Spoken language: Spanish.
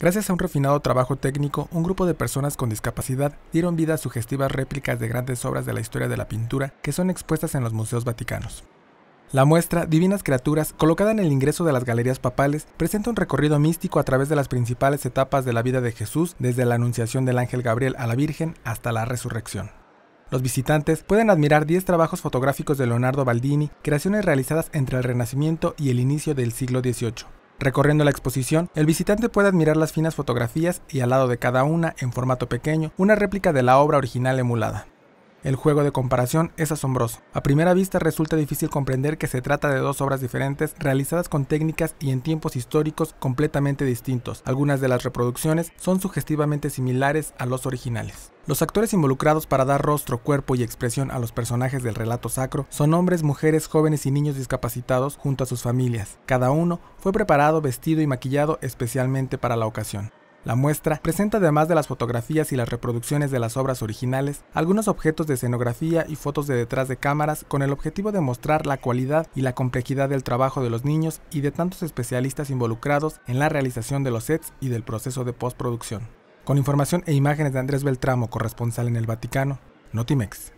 Gracias a un refinado trabajo técnico, un grupo de personas con discapacidad dieron vida a sugestivas réplicas de grandes obras de la historia de la pintura que son expuestas en los museos vaticanos. La muestra Divinas Criaturas, colocada en el ingreso de las galerías papales, presenta un recorrido místico a través de las principales etapas de la vida de Jesús, desde la anunciación del ángel Gabriel a la Virgen hasta la resurrección. Los visitantes pueden admirar 10 trabajos fotográficos de Leonardo Baldini, creaciones realizadas entre el Renacimiento y el inicio del siglo XVIII. Recorriendo la exposición, el visitante puede admirar las finas fotografías y al lado de cada una, en formato pequeño, una réplica de la obra original emulada. El juego de comparación es asombroso. A primera vista resulta difícil comprender que se trata de dos obras diferentes realizadas con técnicas y en tiempos históricos completamente distintos. Algunas de las reproducciones son sugestivamente similares a los originales. Los actores involucrados para dar rostro, cuerpo y expresión a los personajes del relato sacro son hombres, mujeres, jóvenes y niños discapacitados junto a sus familias. Cada uno fue preparado, vestido y maquillado especialmente para la ocasión. La muestra presenta además de las fotografías y las reproducciones de las obras originales, algunos objetos de escenografía y fotos de detrás de cámaras con el objetivo de mostrar la cualidad y la complejidad del trabajo de los niños y de tantos especialistas involucrados en la realización de los sets y del proceso de postproducción. Con información e imágenes de Andrés Beltramo, corresponsal en el Vaticano, Notimex.